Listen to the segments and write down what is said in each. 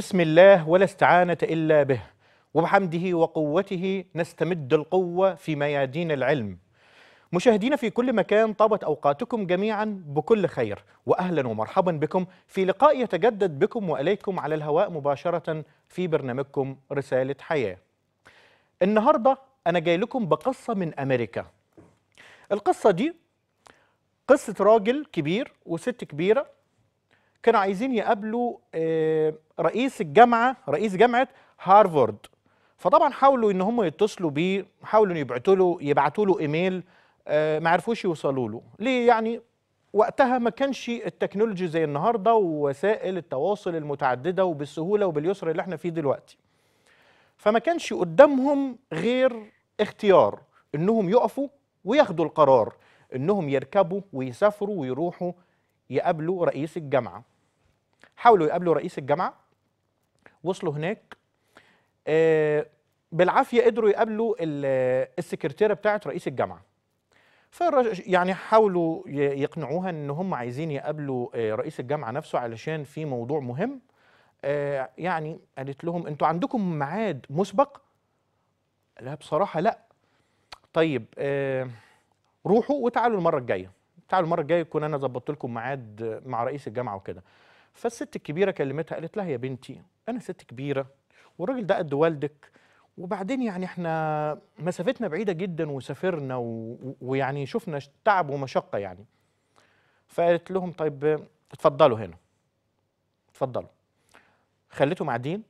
بسم الله ولا استعانة إلا به وبحمده وقوته نستمد القوة في ميادين العلم مشاهدين في كل مكان طابت أوقاتكم جميعا بكل خير وأهلا ومرحبا بكم في لقاء يتجدد بكم وإليكم على الهواء مباشرة في برنامجكم رسالة حياة النهاردة أنا جاي لكم بقصة من أمريكا القصة دي قصة راجل كبير وست كبيرة كانوا عايزين يقابلوا آه، رئيس الجامعه رئيس جامعه هارفارد فطبعا حاولوا ان هم يتصلوا بيه حاولوا يبعتوا له يبعتوا له ايميل آه، ما عرفوش يوصلوا له ليه يعني وقتها ما كانش التكنولوجي زي النهارده ووسائل التواصل المتعدده وبالسهوله وباليسر اللي احنا فيه دلوقتي فما كانش قدامهم غير اختيار انهم يقفوا وياخدوا القرار انهم يركبوا ويسافروا ويروحوا يقابلوا رئيس الجامعه حاولوا يقابلوا رئيس الجامعه وصلوا هناك آه، بالعافيه قدروا يقابلوا السكرتيره بتاعه رئيس الجامعه يعني حاولوا يقنعوها ان هم عايزين يقابلوا آه، رئيس الجامعه نفسه علشان في موضوع مهم آه، يعني قالت لهم انتوا عندكم ميعاد مسبق لا بصراحه لا طيب روحوا وتعالوا المره الجايه تعالوا المره الجايه يكون انا ظبطت لكم ميعاد مع رئيس الجامعه وكده فالست الكبيره كلمتها قالت لها يا بنتي انا ست كبيره والراجل ده قد والدك وبعدين يعني احنا مسافتنا بعيده جدا وسافرنا و... ويعني شفنا تعب ومشقه يعني فقالت لهم طيب اتفضلوا هنا اتفضلوا خليتهم قاعدين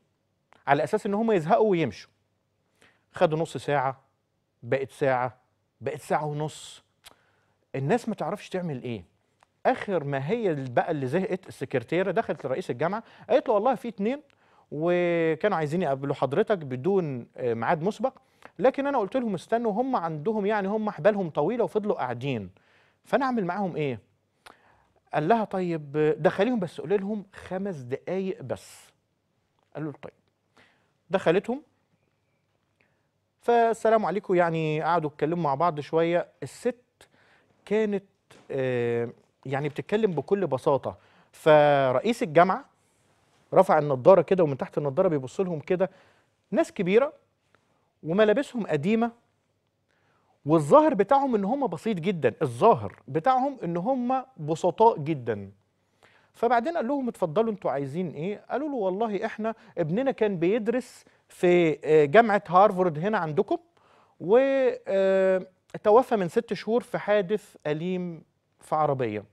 على اساس ان هم يزهقوا ويمشوا خدوا نص ساعه بقت ساعه بقت ساعه ونص الناس ما تعرفش تعمل ايه اخر ما هي بقى اللي زهقت السكرتيره دخلت لرئيس الجامعه قالت له والله في اتنين وكانوا عايزين يقابلوا حضرتك بدون آه، ميعاد مسبق لكن انا قلت لهم استنوا هم عندهم يعني هم حبالهم طويله وفضلوا قاعدين فانا اعمل معاهم ايه قال لها طيب دخليهم بس قولي لهم خمس دقايق بس قال له طيب دخلتهم فالسلام عليكم يعني قعدوا اتكلموا مع بعض شويه الست كانت آه يعني بتتكلم بكل بساطه فرئيس الجامعه رفع النظارة كده ومن تحت النظارة بيبص لهم كده ناس كبيره وملابسهم قديمه والظاهر بتاعهم ان هم بسيط جدا الظاهر بتاعهم ان هم بسطاء جدا فبعدين قال لهم اتفضلوا انتوا عايزين ايه قالوا له والله احنا ابننا كان بيدرس في آه، جامعه هارفارد هنا عندكم وتوفى آه، من ست شهور في حادث اليم في عربيه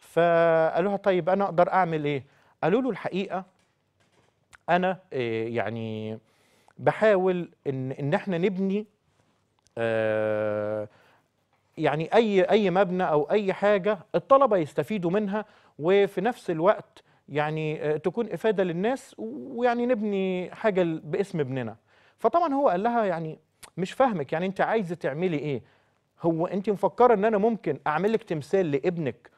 فقالوا لها طيب انا اقدر اعمل ايه قالوا له الحقيقه انا آه، يعني بحاول ان ان احنا نبني آه، يعني اي اي مبنى او اي حاجه الطلبه يستفيدوا منها وفي نفس الوقت يعني آه، تكون افاده للناس ويعني نبني حاجه باسم ابننا فطبعا هو قال لها يعني مش فاهمك يعني انت عايزه تعملي ايه هو انت مفكره ان انا ممكن اعمل لك تمثال لابنك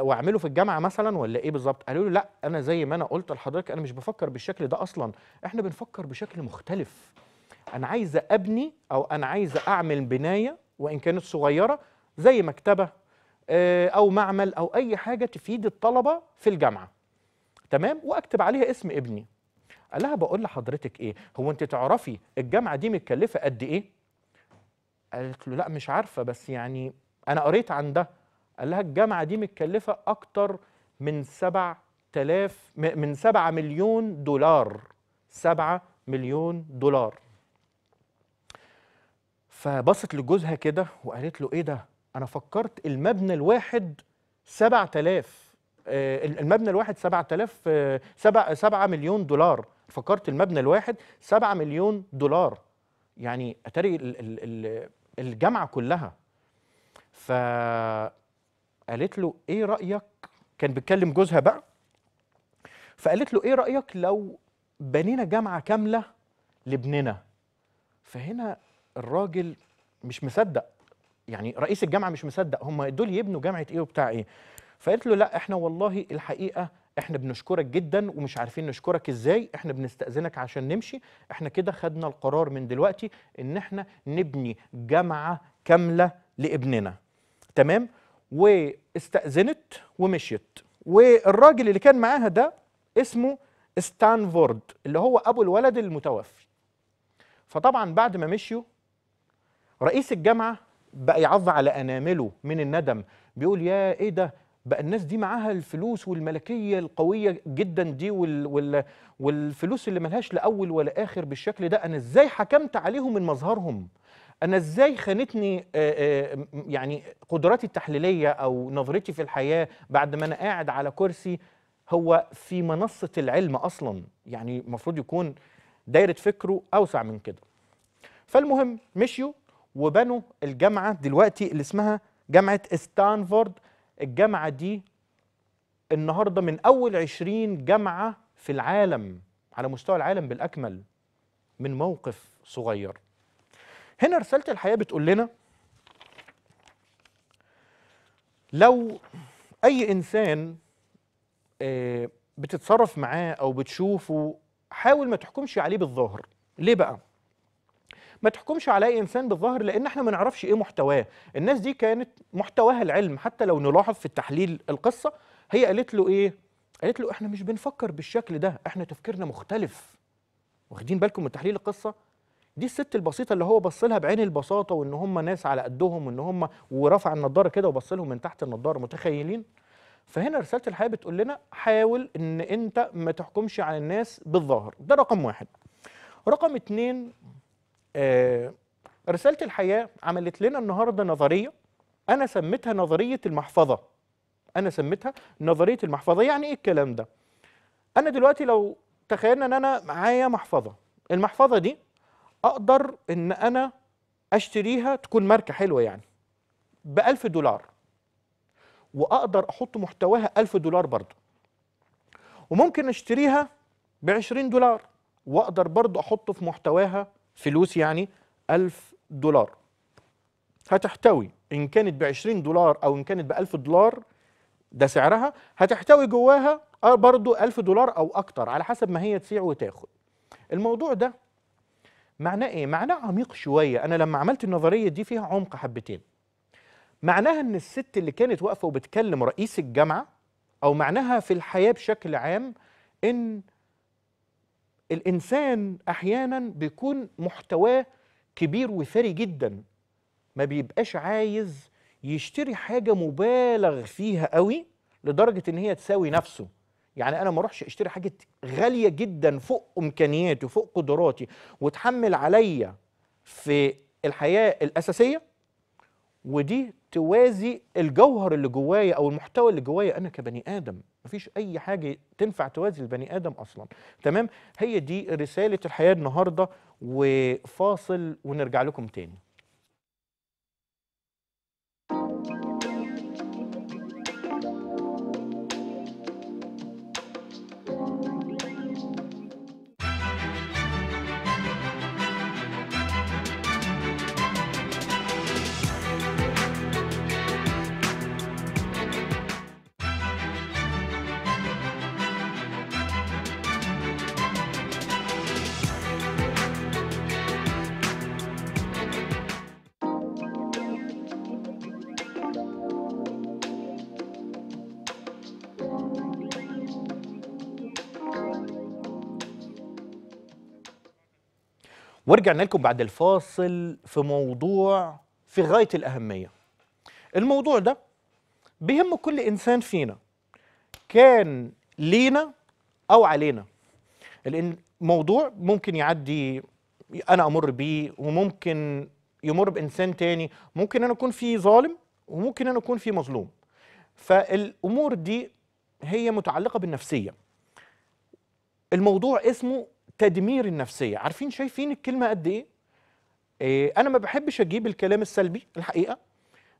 واعمله في الجامعه مثلا ولا ايه بالظبط قالوا له لا انا زي ما انا قلت لحضرتك انا مش بفكر بالشكل ده اصلا احنا بنفكر بشكل مختلف انا عايزه ابني او انا عايزه اعمل بنايه وان كانت صغيره زي مكتبه آه، او معمل او اي حاجه تفيد الطلبه في الجامعه تمام واكتب عليها اسم ابني قال لها بقول لحضرتك ايه هو انت تعرفي الجامعه دي متكلفه قد ايه قالت له لا مش عارفه بس يعني انا قريت عن ده قال لها الجامعه دي متكلفه اكتر من 7000 من 7 مليون دولار 7 مليون دولار فبصت لجوزها كده وقالت له ايه ده انا فكرت المبنى الواحد 7000 آه، المبنى الواحد 7000 7 7 مليون دولار فكرت المبنى الواحد 7 مليون دولار يعني اتاري الجامعه كلها فقالت له ايه رايك كان بيتكلم جوزها بقى فقالت له ايه رايك لو بنينا جامعه كامله لابننا فهنا الراجل مش مصدق يعني رئيس الجامعه مش مصدق هم دول يبنوا جامعه ايه وبتاع ايه فقالت له لا احنا والله الحقيقه احنا بنشكرك جدا ومش عارفين نشكرك ازاي احنا بنستأذنك عشان نمشي احنا كده خدنا القرار من دلوقتي ان احنا نبني جامعة كاملة لابننا تمام واستأذنت ومشيت والراجل اللي كان معاها ده اسمه ستانفورد اللي هو ابو الولد المتوفي فطبعا بعد ما مشيوا رئيس الجامعه بقى يعظ على انامله من الندم بيقول يا ايه ده بقى الناس دي معاها الفلوس والملكيه القويه جدا دي وال وال والفلوس اللي ملهاش لأول ولا اخر بالشكل ده انا ازاي حكمت عليهم من مظهرهم انا ازاي خانتني يعني قدراتي التحليليه او نظرتي في الحياه بعد ما انا قاعد على كرسي هو في منصه العلم اصلا يعني المفروض يكون دايره فكره اوسع من كده فالمهم مشيوا وبنوا الجامعه دلوقتي اللي اسمها جامعه ستانفورد الجامعة دي النهاردة من أول عشرين جامعة في العالم على مستوى العالم بالأكمل من موقف صغير هنا رسالة الحياة بتقول لنا لو أي إنسان آه، بتتصرف معاه أو بتشوفه حاول ما تحكمش عليه بالظاهر ليه بقى؟ ما تحكمش على اي انسان بالظاهر لان احنا ما نعرفش ايه محتواه الناس دي كانت محتواها العلم حتى لو نلاحظ في التحليل القصه هي قالت له ايه قالت له احنا مش بنفكر بالشكل ده احنا تفكيرنا مختلف واخدين بالكم من تحليل القصه دي الست البسيطه اللي هو بص لها بعين البساطه وان هم ناس على قدهم وان هم ورفع النضاره كده وبص لهم من تحت النضاره متخيلين فهنا رساله الحياه بتقول لنا حاول ان انت ما تحكمش على الناس بالظاهر ده رقم واحد رقم اتنين آه، رسالة الحياة عملت لنا النهاردة نظرية أنا سميتها نظرية المحفظة أنا سميتها نظرية المحفظة يعني إيه الكلام ده؟ أنا دلوقتي لو تخيلنا إن أنا معايا محفظة المحفظة دي أقدر إن أنا أشتريها تكون ماركة حلوة يعني بألف دولار وأقدر أحط محتواها ألف دولار برضو وممكن أشتريها بعشرين دولار وأقدر برضو أحطه في محتواها فلوس يعني 1000 دولار هتحتوي إن كانت ب 20 دولار أو إن كانت ب 1000 دولار ده سعرها هتحتوي جواها آه، برضو 1000 دولار أو أكتر على حسب ما هي تسيع وتاخد الموضوع ده معناه إيه؟ معناه عميق شوية أنا لما عملت النظرية دي فيها عمق حبتين معناها إن الست اللي كانت واقفة وبتكلم رئيس الجامعة أو معناها في الحياة بشكل عام إن الانسان احيانا بيكون محتواه كبير وثري جدا ما بيبقاش عايز يشتري حاجه مبالغ فيها قوي لدرجه ان هي تساوي نفسه يعني انا ما اروحش اشتري حاجه غاليه جدا فوق امكانياتي فوق قدراتي وتحمل عليا في الحياه الاساسيه ودي توازي الجوهر اللي جوايا او المحتوى اللي جوايا انا كبني ادم مفيش اي حاجه تنفع توازي البني ادم اصلا تمام هي دي رساله الحياه النهارده وفاصل ونرجع لكم تاني ورجعنا لكم بعد الفاصل في موضوع في غاية الأهمية الموضوع ده بيهم كل إنسان فينا كان لينا أو علينا لأن موضوع ممكن يعدي أنا أمر بيه وممكن يمر بإنسان تاني ممكن أنا أكون فيه ظالم وممكن أنا أكون فيه مظلوم فالأمور دي هي متعلقة بالنفسية الموضوع اسمه تدمير النفسيه عارفين شايفين الكلمه قد ايه إيه انا ما بحبش اجيب الكلام السلبي الحقيقه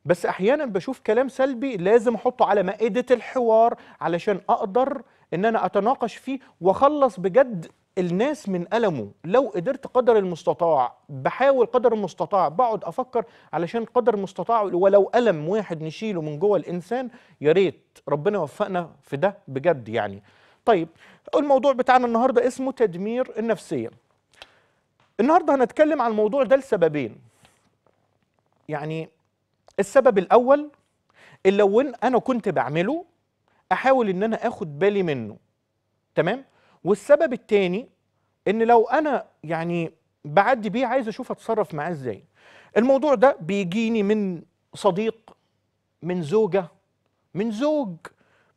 بس احيانا بشوف كلام سلبي لازم احطه على مائده الحوار علشان اقدر ان انا اتناقش فيه واخلص بجد الناس من ألمه لو قدرت قدر المستطاع بحاول قدر المستطاع بقعد أفكر علشان قدر المستطاع ولو ألم واحد نشيله من جوه الإنسان يا ريت ربنا يوفقنا في ده بجد يعني طيب الموضوع بتاعنا النهارده اسمه تدمير النفسيه النهارده هنتكلم عن الموضوع ده لسببين يعني السبب الاول اللي لو انا كنت بعمله احاول ان انا اخد بالي منه تمام والسبب الثاني ان لو انا يعني بعدي بيه عايز اشوف اتصرف معاه ازاي الموضوع ده بيجيني من صديق من زوجه من زوج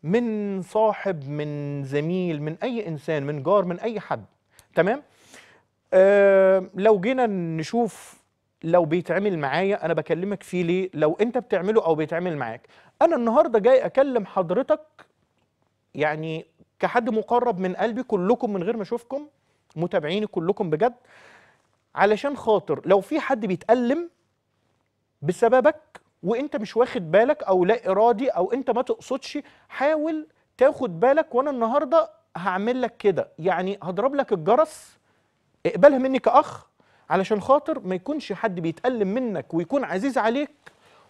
من صاحب من زميل من اي انسان من جار من اي حد تمام آه لو جينا نشوف لو بيتعمل معايا انا بكلمك فيه ليه لو انت بتعمله او بيتعمل معاك انا النهارده جاي اكلم حضرتك يعني كحد مقرب من قلبي كلكم من غير ما اشوفكم متابعيني كلكم بجد علشان خاطر لو في حد بيتألم بسببك وانت مش واخد بالك او لا ارادي او انت ما تقصدش حاول تاخد بالك وانا النهارده هعمل لك كده يعني هضرب لك الجرس اقبلها مني كاخ علشان خاطر ما يكونش حد بيتألم منك ويكون عزيز عليك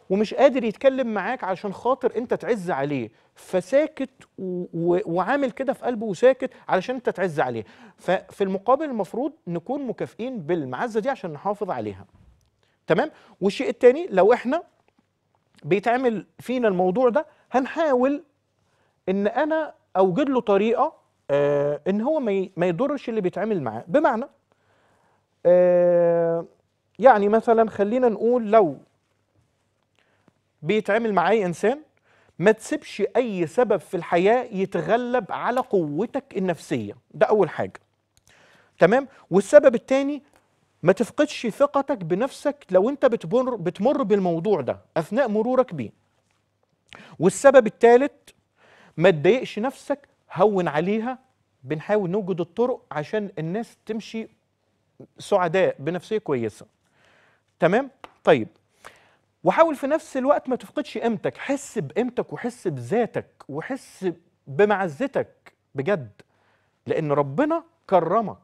ومش قادر يتكلم معاك علشان خاطر انت تعز عليه فساكت و... و... وعامل كده في قلبه وساكت علشان انت تعز عليه ففي المقابل المفروض نكون مكافئين بالمعزه دي عشان نحافظ عليها تمام والشيء الثاني لو احنا بيتعمل فينا الموضوع ده هنحاول ان انا اوجد له طريقه آه ان هو ما يضرش اللي بيتعامل معاه بمعنى آه يعني مثلا خلينا نقول لو بيتعامل معاي انسان ما تسيبش اي سبب في الحياه يتغلب على قوتك النفسيه ده اول حاجه تمام والسبب الثاني ما تفقدش ثقتك بنفسك لو انت بتمر بتمر بالموضوع ده اثناء مرورك بيه والسبب الثالث ما تضايقش نفسك هون عليها بنحاول نوجد الطرق عشان الناس تمشي سعداء بنفسيه كويسه تمام طيب وحاول في نفس الوقت ما تفقدش قيمتك حس بقيمتك وحس بذاتك وحس بمعزتك بجد لان ربنا كرمك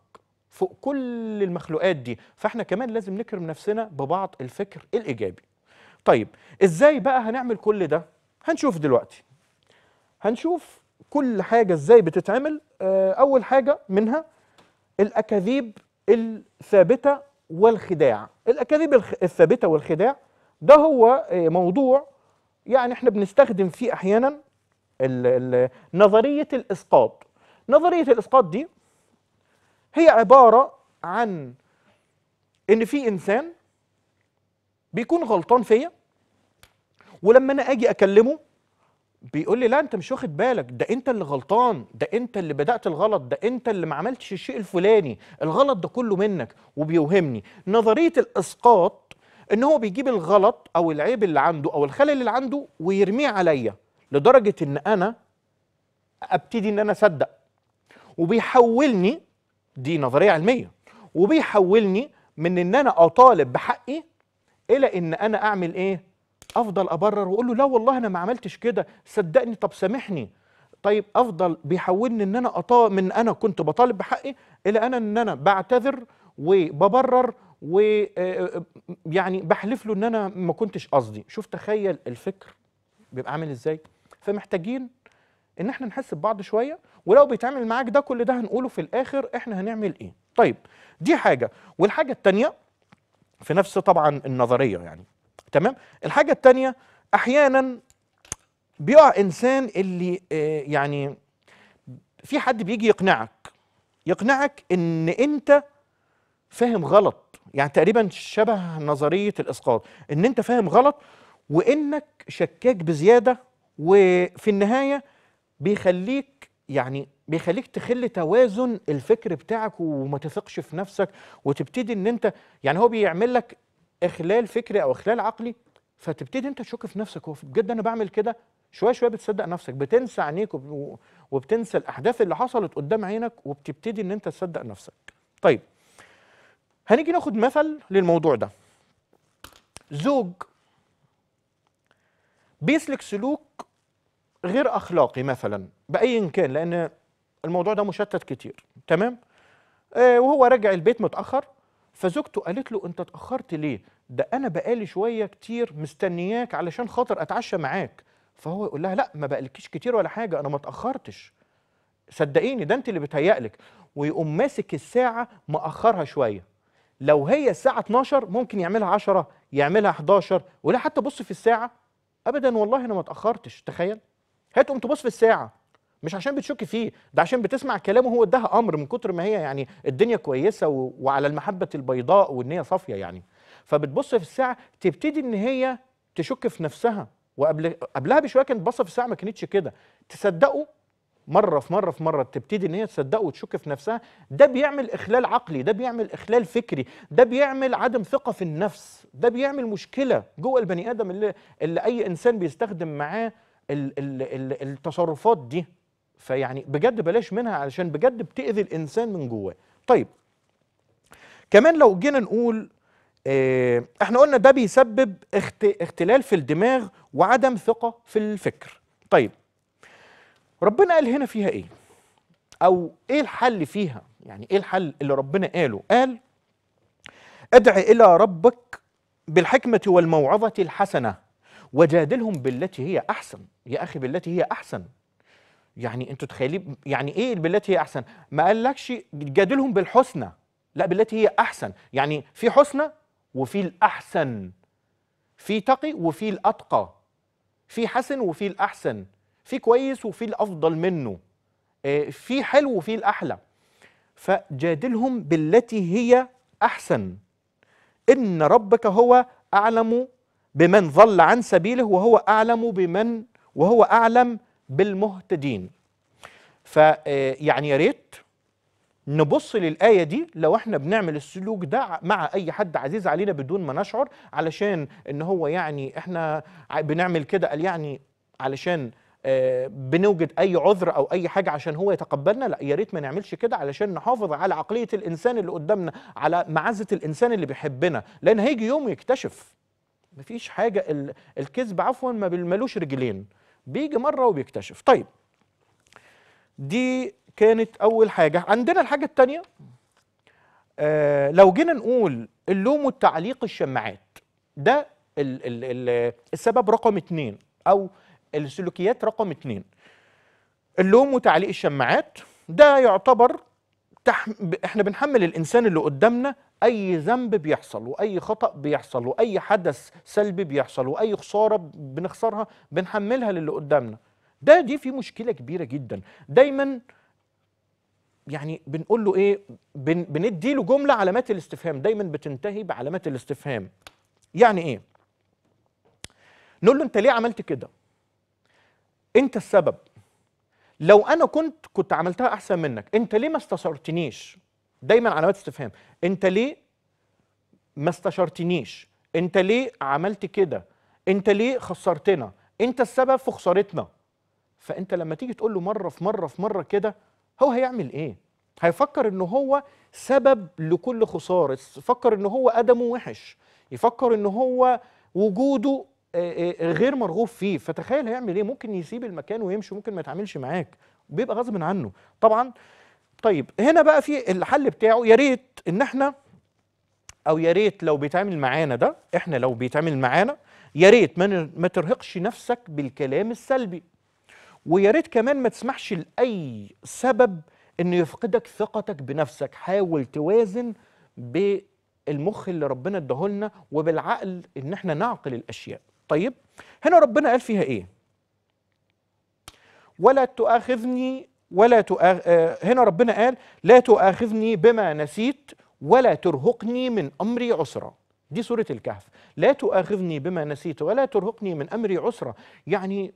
فوق كل المخلوقات دي فاحنا كمان لازم نكرم نفسنا ببعض الفكر الايجابي طيب ازاي بقى هنعمل كل ده هنشوف دلوقتي هنشوف كل حاجه ازاي بتتعمل آه، اول حاجه منها الاكاذيب الثابته والخداع الاكاذيب الثابته والخداع ده هو آه، موضوع يعني احنا بنستخدم فيه احيانا نظريه الاسقاط نظريه الاسقاط دي هي عبارة عن إن في إنسان بيكون غلطان فيا ولما أنا أجي أكلمه بيقول لي لا أنت مش واخد بالك ده أنت اللي غلطان ده أنت اللي بدأت الغلط ده أنت اللي ما عملتش الشيء الفلاني الغلط ده كله منك وبيوهمني نظرية الإسقاط ان هو بيجيب الغلط او العيب اللي عنده او الخلل اللي عنده ويرميه عليا لدرجه ان انا ابتدي ان انا اصدق وبيحولني دي نظريه علميه وبيحولني من ان انا اطالب بحقي الى ان انا اعمل ايه افضل ابرر واقول له لا والله انا ما عملتش كده صدقني طب سامحني طيب افضل بيحولني ان انا أطالب من انا كنت بطالب بحقي الى انا ان انا بعتذر وببرر و آه، آه، يعني بحلف له ان انا ما كنتش قصدي شوف تخيل الفكر بيبقى عامل ازاي فمحتاجين ان احنا نحس ببعض شويه ولو بيتعمل معاك ده كل ده هنقوله في الاخر احنا هنعمل ايه طيب دي حاجه والحاجه الثانيه في نفس طبعا النظريه يعني تمام الحاجه الثانيه احيانا بيقع انسان اللي آه، يعني في حد بيجي يقنعك يقنعك ان انت فاهم غلط يعني تقريبا شبه نظريه الاسقاط ان انت فاهم غلط وانك شكاك بزياده وفي النهايه بيخليك يعني بيخليك تخل توازن الفكر بتاعك وما تثقش في نفسك وتبتدي ان انت يعني هو بيعمل لك اخلال فكري او اخلال عقلي فتبتدي انت تشك في نفسك هو بجد انا بعمل كده شويه شويه بتصدق نفسك بتنسى عينيك وبتنسى الاحداث اللي حصلت قدام عينك وبتبتدي ان انت تصدق نفسك طيب هنيجي ناخد مثل للموضوع ده زوج بيسلك سلوك غير اخلاقي مثلا باي كان لان الموضوع ده مشتت كتير تمام آه وهو راجع البيت متاخر فزوجته قالت له انت اتاخرت ليه ده انا بقالي شويه كتير مستنياك علشان خاطر اتعشى معاك فهو يقول لها لا ما بقالكيش كتير ولا حاجه انا ما اتاخرتش صدقيني ده انت اللي بتهيألك ويقوم ماسك الساعه مأخرها شويه لو هي الساعه 12 ممكن يعملها 10 يعملها 11 ولا حتى بص في الساعه ابدا والله انا ما اتاخرتش تخيل هتقوم تبص في الساعه مش عشان بتشك فيه ده عشان بتسمع كلامه هو اداها امر من كتر ما هي يعني الدنيا كويسه و... وعلى المحبه البيضاء وان هي صافيه يعني فبتبص في الساعه تبتدي ان هي تشك في نفسها وقبل قبلها بشويه كانت باصه في الساعه ما كانتش كده تصدقه مره في مره في مره تبتدي ان هي تصدقه وتشك في نفسها ده بيعمل اخلال عقلي ده بيعمل اخلال فكري ده بيعمل عدم ثقه في النفس ده بيعمل مشكله جوه البني ادم اللي, اللي اي انسان بيستخدم معاه التصرفات دي فيعني بجد بلاش منها علشان بجد بتأذي الإنسان من جواه طيب كمان لو جينا نقول آه، احنا قلنا ده بيسبب اختلال في الدماغ وعدم ثقة في الفكر طيب ربنا قال هنا فيها ايه او ايه الحل فيها يعني ايه الحل اللي ربنا قاله قال ادع الى ربك بالحكمة والموعظة الحسنة وجادلهم بالتي هي احسن يا اخي بالتي هي احسن يعني انتوا تخيلين يعني ايه بالتي هي احسن ما قالكش جادلهم بالحسنى لا بالتي هي احسن يعني في حسنى وفي الاحسن في تقي وفي الاتقى في حسن وفي الاحسن في كويس وفي الافضل منه آه، في حلو وفي الاحلى فجادلهم بالتي هي احسن ان ربك هو اعلم بمن ضل عن سبيله وهو أعلم بمن وهو أعلم بالمهتدين فيعني آه، يا ريت نبص للآية دي لو احنا بنعمل السلوك ده مع أي حد عزيز علينا بدون ما نشعر علشان إن هو يعني احنا بنعمل كده قال يعني علشان آه، بنوجد اي عذر او اي حاجه عشان هو يتقبلنا لا يا ريت ما نعملش كده علشان نحافظ على عقليه الانسان اللي قدامنا على معزه الانسان اللي بيحبنا لان هيجي يوم يكتشف مفيش حاجه الكذب عفوا ما بالملوش رجلين بيجي مره وبيكتشف طيب دي كانت اول حاجه عندنا الحاجه الثانيه آه لو جينا نقول اللوم والتعليق الشماعات ده الـ الـ الـ السبب رقم اتنين او السلوكيات رقم اتنين اللوم وتعليق الشماعات ده يعتبر تح... احنا بنحمل الانسان اللي قدامنا اي ذنب بيحصل واي خطا بيحصل واي حدث سلبي بيحصل واي خساره بنخسرها بنحملها للي قدامنا ده دي في مشكله كبيره جدا دايما يعني بنقول له ايه بن بندي له جمله علامات الاستفهام دايما بتنتهي بعلامات الاستفهام يعني ايه نقول له انت ليه عملت كده انت السبب لو انا كنت كنت عملتها احسن منك انت ليه ما استشرتنيش دايما علامات استفهام انت ليه ما استشرتنيش انت ليه عملت كده انت ليه خسرتنا انت السبب في خسارتنا فانت لما تيجي تقول له مره في مره في مره كده هو هيعمل ايه هيفكر ان هو سبب لكل خساره يفكر ان هو ادمه وحش يفكر ان هو وجوده آه، آه، غير مرغوب فيه فتخيل هيعمل ايه ممكن يسيب المكان ويمشي ممكن ما يتعاملش معاك بيبقى غصب عنه طبعا طيب هنا بقى في الحل بتاعه يا ريت ان احنا او يا ريت لو بيتعمل معانا ده احنا لو بيتعمل معانا يا ريت ما, ما ترهقش نفسك بالكلام السلبي ويا ريت كمان ما تسمحش لاي سبب انه يفقدك ثقتك بنفسك حاول توازن بالمخ اللي ربنا لنا وبالعقل ان احنا نعقل الاشياء طيب هنا ربنا قال فيها ايه ولا تؤاخذني ولا تؤاخ... آه، هنا ربنا قال لا تؤاخذني بما نسيت ولا ترهقني من امري عسرا دي سوره الكهف لا تؤاخذني بما نسيت ولا ترهقني من امري عسرا يعني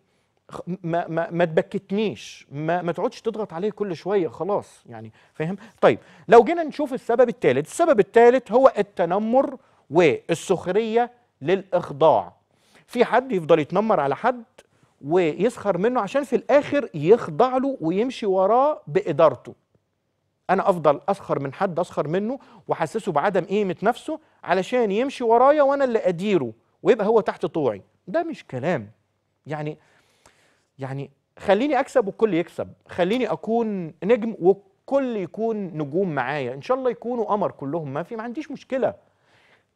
ما ما ما تبكتنيش ما ما تقعدش تضغط عليه كل شويه خلاص يعني فاهم طيب لو جينا نشوف السبب الثالث السبب الثالث هو التنمر والسخريه للاخضاع في حد يفضل يتنمر على حد ويسخر منه عشان في الاخر يخضع له ويمشي وراه بادارته انا افضل اسخر من حد اسخر منه واحسسه بعدم قيمه نفسه علشان يمشي ورايا وانا اللي اديره ويبقى هو تحت طوعي ده مش كلام يعني يعني خليني اكسب والكل يكسب خليني اكون نجم والكل يكون نجوم معايا ان شاء الله يكونوا قمر كلهم ما في ما عنديش مشكله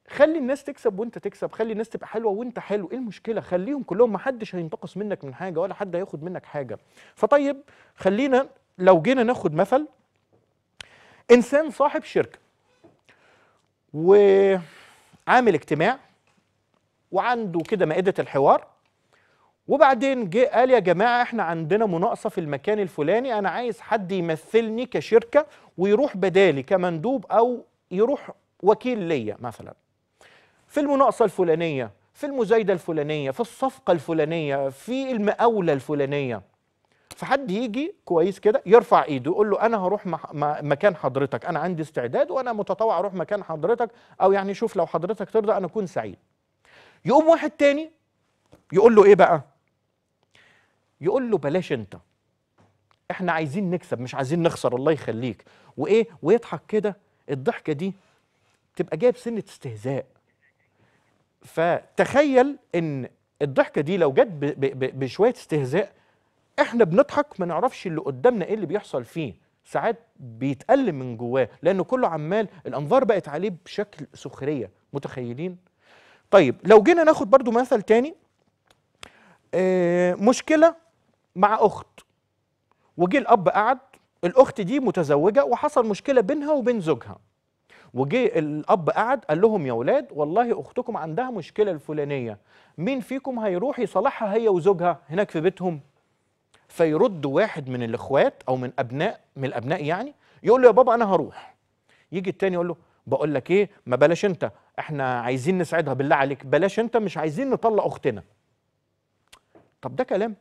خلي الناس تكسب وانت تكسب خلي الناس تبقى حلوه وانت حلو ايه المشكله خليهم كلهم ما حدش هينتقص منك من حاجه ولا حد هياخد منك حاجه فطيب خلينا لو جينا ناخد مثل انسان صاحب شركه وعامل اجتماع وعنده كده مائده الحوار وبعدين جه قال يا جماعه احنا عندنا مناقصه في المكان الفلاني انا عايز حد يمثلني كشركه ويروح بدالي كمندوب او يروح وكيل ليا مثلا في المناقصة الفلانية في المزايدة الفلانية في الصفقة الفلانية في المقاولة الفلانية فحد يجي كويس كده يرفع ايده يقول له انا هروح مكان حضرتك انا عندي استعداد وانا متطوع اروح مكان حضرتك او يعني شوف لو حضرتك ترضى انا اكون سعيد يقوم واحد تاني يقول له ايه بقى يقول له بلاش انت احنا عايزين نكسب مش عايزين نخسر الله يخليك وايه ويضحك كده الضحكه دي تبقى جايب سنه استهزاء فتخيل ان الضحكه دي لو جت بشويه استهزاء احنا بنضحك ما نعرفش اللي قدامنا ايه اللي بيحصل فيه ساعات بيتقل من جواه لانه كله عمال الانظار بقت عليه بشكل سخريه متخيلين طيب لو جينا ناخد برضو مثل تاني آه مشكله مع اخت وجه الاب قعد الاخت دي متزوجه وحصل مشكله بينها وبين زوجها وجه الاب قعد قال لهم يا ولاد والله اختكم عندها مشكله الفلانيه مين فيكم هيروح يصلحها هي وزوجها هناك في بيتهم فيرد واحد من الاخوات او من ابناء من الابناء يعني يقول له يا بابا انا هروح يجي التاني يقول له بقول لك ايه ما بلاش انت احنا عايزين نساعدها بالله عليك بلاش انت مش عايزين نطلق اختنا طب ده كلام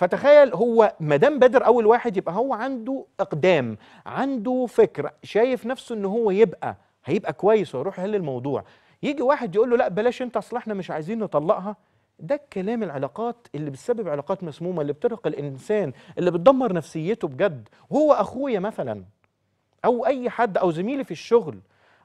فتخيل هو مدام بدر اول واحد يبقى هو عنده اقدام عنده فكر شايف نفسه ان هو يبقى هيبقى كويس ويروح يحل الموضوع يجي واحد يقول له لا بلاش انت اصل احنا مش عايزين نطلقها ده الكلام العلاقات اللي بتسبب علاقات مسمومه اللي بترق الانسان اللي بتدمر نفسيته بجد وهو اخويا مثلا او اي حد او زميلي في الشغل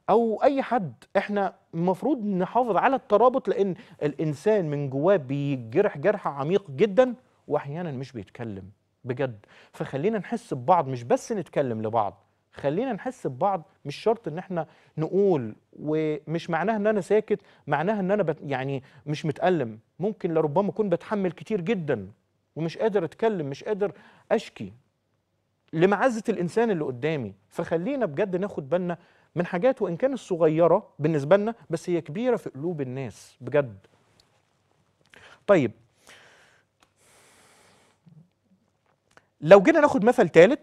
او اي حد احنا المفروض نحافظ على الترابط لان الانسان من جواه بيجرح جرح عميق جدا واحيانا مش بيتكلم بجد فخلينا نحس ببعض مش بس نتكلم لبعض خلينا نحس ببعض مش شرط ان احنا نقول ومش معناها ان انا ساكت معناها ان انا بت يعني مش متالم ممكن لربما اكون بتحمل كتير جدا ومش قادر اتكلم مش قادر اشكي لمعزه الانسان اللي قدامي فخلينا بجد ناخد بالنا من حاجات وان كانت صغيره بالنسبه لنا بس هي كبيره في قلوب الناس بجد طيب لو جينا ناخد مثل ثالث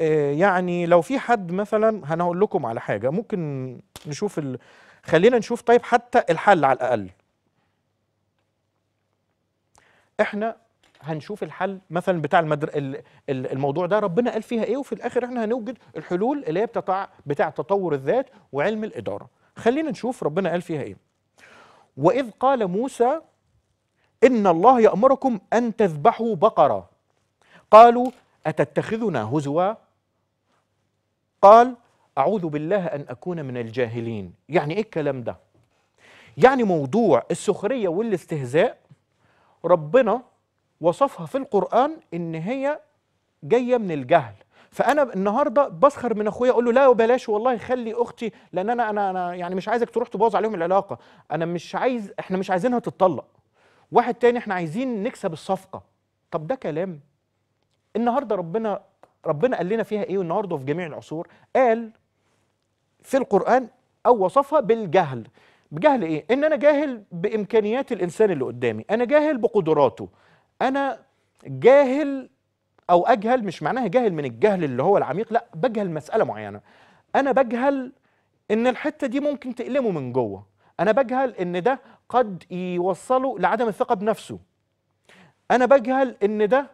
آه، يعني لو في حد مثلا هنقول لكم على حاجه ممكن نشوف ال... خلينا نشوف طيب حتى الحل على الاقل احنا هنشوف الحل مثلا بتاع المدر... الموضوع ده ربنا قال فيها ايه وفي الاخر احنا هنوجد الحلول اللي هي بتاع بتاع تطور الذات وعلم الاداره خلينا نشوف ربنا قال فيها ايه واذ قال موسى إن الله يأمركم أن تذبحوا بقرة قالوا أتتخذنا هزوا قال أعوذ بالله أن أكون من الجاهلين يعني إيه الكلام ده يعني موضوع السخرية والاستهزاء ربنا وصفها في القرآن إن هي جاية من الجهل فانا النهارده بسخر من اخويا اقول له لا وبلاش والله خلي اختي لان انا انا انا يعني مش عايزك تروح تبوظ عليهم العلاقه انا مش عايز احنا مش عايزينها تتطلق واحد تاني احنا عايزين نكسب الصفقه طب ده كلام النهارده ربنا ربنا قال لنا فيها ايه والنهارده في جميع العصور قال في القران او وصفها بالجهل بجهل ايه ان انا جاهل بامكانيات الانسان اللي قدامي انا جاهل بقدراته انا جاهل او اجهل مش معناها جاهل من الجهل اللي هو العميق لا بجهل مساله معينه انا بجهل ان الحته دي ممكن تألمه من جوه انا بجهل ان ده قد يوصله لعدم الثقه بنفسه انا بجهل ان ده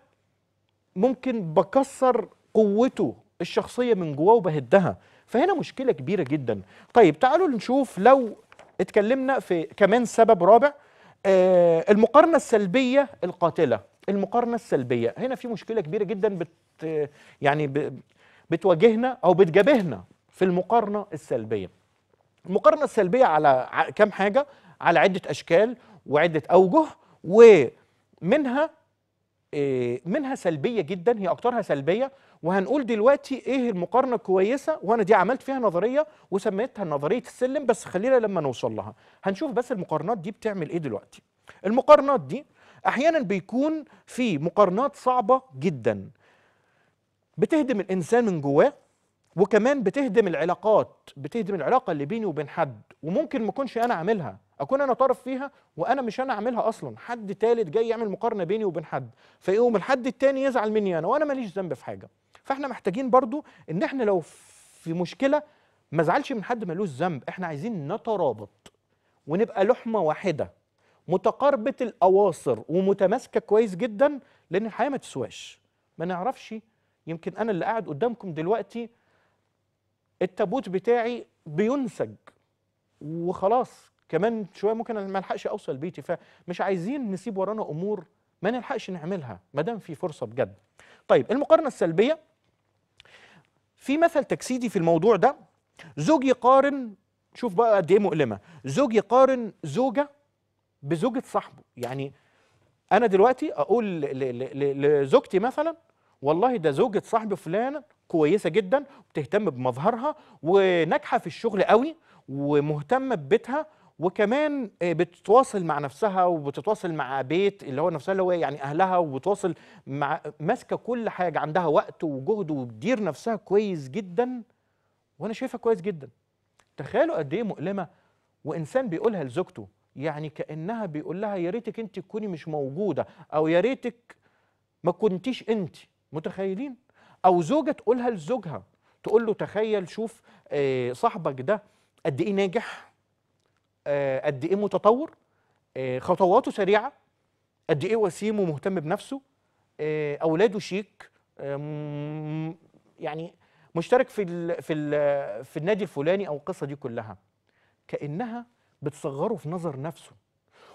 ممكن بكسر قوته الشخصيه من جواه وبهدها فهنا مشكله كبيره جدا طيب تعالوا نشوف لو اتكلمنا في كمان سبب رابع آه المقارنه السلبيه القاتله المقارنه السلبيه هنا في مشكله كبيره جدا بت يعني بتواجهنا او بتجابهنا في المقارنه السلبيه المقارنه السلبيه على كام حاجه على عده اشكال وعده اوجه ومنها آه، منها سلبيه جدا هي اكترها سلبيه وهنقول دلوقتي ايه المقارنه الكويسه وانا دي عملت فيها نظريه وسميتها نظريه السلم بس خلينا لما نوصل لها هنشوف بس المقارنات دي بتعمل ايه دلوقتي المقارنات دي احيانا بيكون في مقارنات صعبه جدا بتهدم الانسان من جواه وكمان بتهدم العلاقات بتهدم العلاقه اللي بيني وبين حد وممكن ما اكونش انا عاملها اكون انا طرف فيها وانا مش انا عاملها اصلا حد تالت جاي يعمل مقارنه بيني وبين حد فيقوم الحد التاني يزعل مني انا وانا ماليش ذنب في حاجه فاحنا محتاجين برضو ان احنا لو في مشكله ما زعلش من حد ملوش ذنب احنا عايزين نترابط ونبقى لحمه واحده متقاربه الاواصر ومتماسكه كويس جدا لان الحياه ما تسواش ما نعرفش يمكن انا اللي قاعد قدامكم دلوقتي التابوت بتاعي بينسج وخلاص كمان شويه ممكن ما الحقش اوصل بيتي فمش عايزين نسيب ورانا امور ما نلحقش نعملها ما دام في فرصه بجد. طيب المقارنه السلبيه في مثل تجسيدي في الموضوع ده زوج يقارن شوف بقى قد ايه مؤلمه زوج يقارن زوجه بزوجه صاحبه يعني انا دلوقتي اقول لزوجتي مثلا والله ده زوجة صاحب فلان كويسة جدا بتهتم بمظهرها وناجحة في الشغل قوي ومهتمة ببيتها وكمان آه، بتتواصل مع نفسها وبتتواصل مع بيت اللي هو نفسها اللي هو يعني اهلها وبتواصل مع ماسكه كل حاجه عندها وقت وجهد وبتدير نفسها كويس جدا وانا شايفها كويس جدا تخيلوا قد ايه مؤلمه وانسان بيقولها لزوجته يعني كانها بيقول لها يا ريتك انت تكوني مش موجوده او يا ريتك ما كنتيش انت متخيلين او زوجه تقولها لزوجها تقول له تخيل شوف آه، صاحبك ده قد ايه ناجح آه، قد ايه متطور آه، خطواته سريعه قد ايه وسيم ومهتم بنفسه اولاده شيك يعني مشترك في الـ في الـ في النادي الفلاني او القصه دي كلها كانها بتصغره في نظر نفسه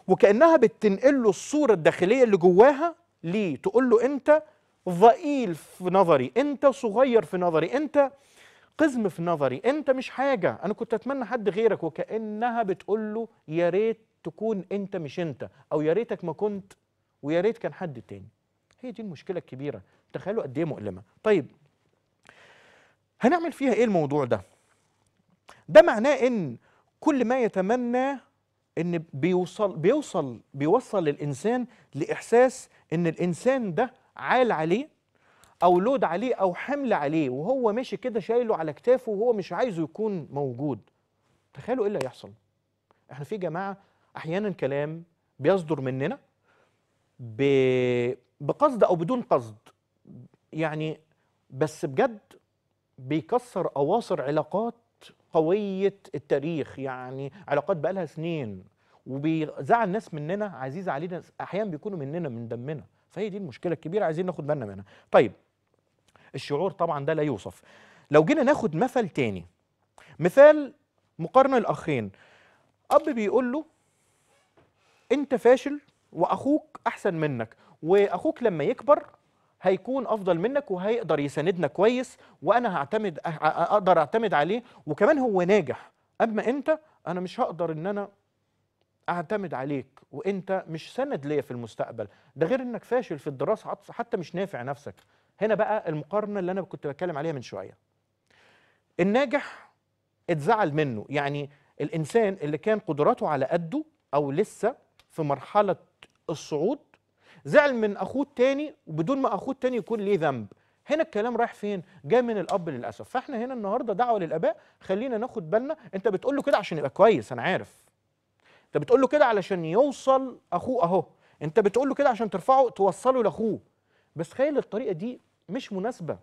وكانها بتنقل له الصوره الداخليه اللي جواها ليه تقول له انت ضئيل في نظري انت صغير في نظري انت قزم في نظري انت مش حاجه انا كنت اتمنى حد غيرك وكانها بتقول له يا ريت تكون انت مش انت او يا ريتك ما كنت ويا ريت كان حد تاني هي دي المشكله الكبيره تخيلوا قد ايه مؤلمه طيب هنعمل فيها ايه الموضوع ده ده معناه ان كل ما يتمنى ان بيوصل بيوصل بيوصل الانسان لاحساس ان الانسان ده عال عليه او لود عليه او حمل عليه وهو ماشي كده شايله على كتافه وهو مش عايزه يكون موجود تخيلوا ايه اللي هيحصل احنا في جماعه احيانا كلام بيصدر مننا بقصد او بدون قصد يعني بس بجد بيكسر اواصر علاقات قويه التاريخ يعني علاقات بقالها سنين وبيزعل ناس مننا عزيز علينا احيانا بيكونوا مننا من دمنا فهي دي المشكله الكبيره عايزين ناخد بالنا منها طيب الشعور طبعا ده لا يوصف لو جينا ناخد مثل تاني مثال مقارنه الاخين اب بيقول له انت فاشل واخوك احسن منك واخوك لما يكبر هيكون افضل منك وهيقدر يساندنا كويس وانا هعتمد اقدر اعتمد عليه وكمان هو ناجح اما انت انا مش هقدر ان انا اعتمد عليك وانت مش سند ليا في المستقبل ده غير انك فاشل في الدراسه حتى مش نافع نفسك هنا بقى المقارنه اللي انا كنت بتكلم عليها من شويه الناجح اتزعل منه يعني الانسان اللي كان قدراته على قده او لسه في مرحله الصعود زعل من اخوه التاني وبدون ما اخوه التاني يكون ليه ذنب هنا الكلام رايح فين جاي من الاب للاسف فاحنا هنا النهارده دعوه للاباء خلينا ناخد بالنا انت بتقول له كده عشان يبقى كويس انا عارف انت بتقول له كده علشان يوصل اخوه اهو انت بتقول له كده عشان ترفعه توصله لاخوه بس تخيل الطريقه دي مش مناسبه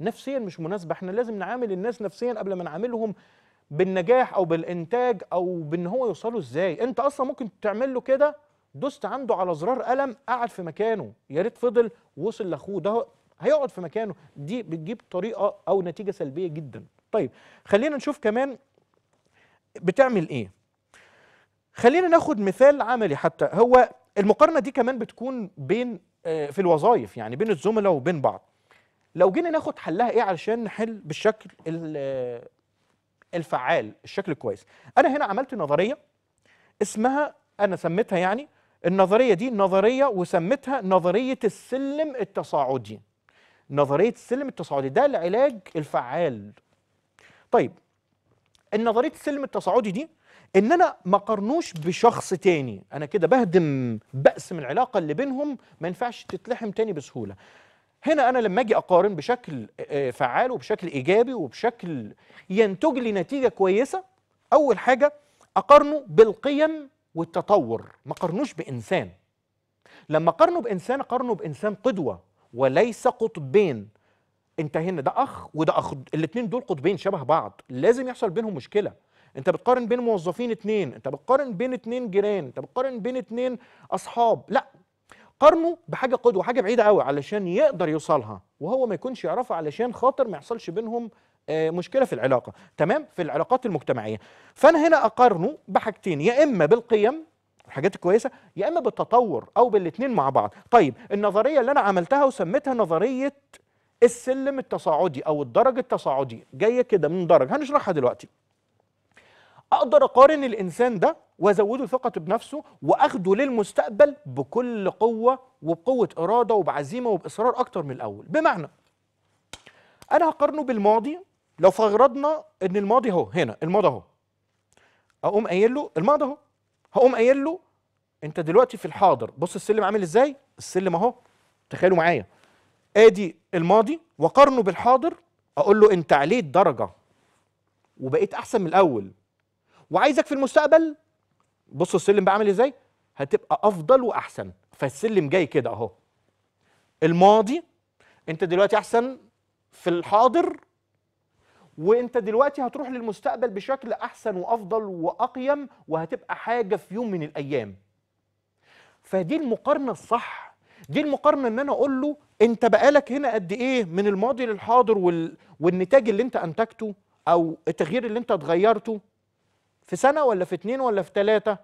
نفسيا مش مناسبه احنا لازم نعامل الناس نفسيا قبل ما نعاملهم بالنجاح او بالانتاج او بان هو يوصله ازاي انت اصلا ممكن تعمل له كده دوست عنده على زرار قلم قعد في مكانه يا ريت فضل وصل لاخوه ده هيقعد في مكانه دي بتجيب طريقه او نتيجه سلبيه جدا طيب خلينا نشوف كمان بتعمل ايه خلينا ناخد مثال عملي حتى هو المقارنه دي كمان بتكون بين آه، في الوظائف يعني بين الزملاء وبين بعض لو جينا ناخد حلها ايه علشان نحل بالشكل آه، الفعال الشكل الكويس انا هنا عملت نظريه اسمها انا سميتها يعني النظريه دي نظريه وسميتها نظريه السلم التصاعدي نظريه السلم التصاعدي ده العلاج الفعال طيب النظريه السلم التصاعدي دي ان انا ما قارنوش بشخص تاني انا كده بهدم بأس من العلاقه اللي بينهم ما ينفعش تتلحم تاني بسهوله هنا انا لما اجي اقارن بشكل آه، فعال وبشكل ايجابي وبشكل ينتج لي نتيجه كويسه اول حاجه اقارنه بالقيم والتطور ما قارنوش بانسان لما اقارنه بانسان اقارنه بانسان قدوه وليس قطبين انت هنا ده اخ وده اخ الاثنين دول قطبين شبه بعض لازم يحصل بينهم مشكله انت بتقارن بين موظفين اتنين انت بتقارن بين اتنين جيران انت بتقارن بين اتنين اصحاب لا قارنه بحاجه قدوه حاجه بعيده قوي علشان يقدر يوصلها وهو ما يكونش يعرفها علشان خاطر ما يحصلش بينهم آه، مشكله في العلاقه تمام في العلاقات المجتمعيه فانا هنا اقارنه بحاجتين يا اما بالقيم الحاجات الكويسه يا اما بالتطور او بالاثنين مع بعض طيب النظريه اللي انا عملتها وسميتها نظريه السلم التصاعدي او الدرج التصاعدي جايه كده من درج هنشرحها دلوقتي اقدر اقارن الانسان ده وازوده ثقته بنفسه واخده للمستقبل بكل قوه وبقوه اراده وبعزيمه وباصرار اكتر من الاول بمعنى انا هقارنه بالماضي لو فرضنا ان الماضي اهو هنا الماضي اهو اقوم قايل له الماضي اهو هقوم قايل له انت دلوقتي في الحاضر بص السلم عامل ازاي السلم اهو تخيلوا معايا ادي الماضي وقارنه بالحاضر اقول له انت عليه درجه وبقيت احسن من الاول وعايزك في المستقبل بص السلم بعمل ازاي هتبقى افضل واحسن فالسلم جاي كده اهو الماضي انت دلوقتي احسن في الحاضر وانت دلوقتي هتروح للمستقبل بشكل احسن وافضل واقيم وهتبقى حاجه في يوم من الايام فدي المقارنه الصح دي المقارنه ان انا اقول له انت بقالك هنا قد ايه من الماضي للحاضر وال... والنتاج اللي انت انتجته او التغيير اللي انت اتغيرته في سنه ولا في اتنين ولا في تلاته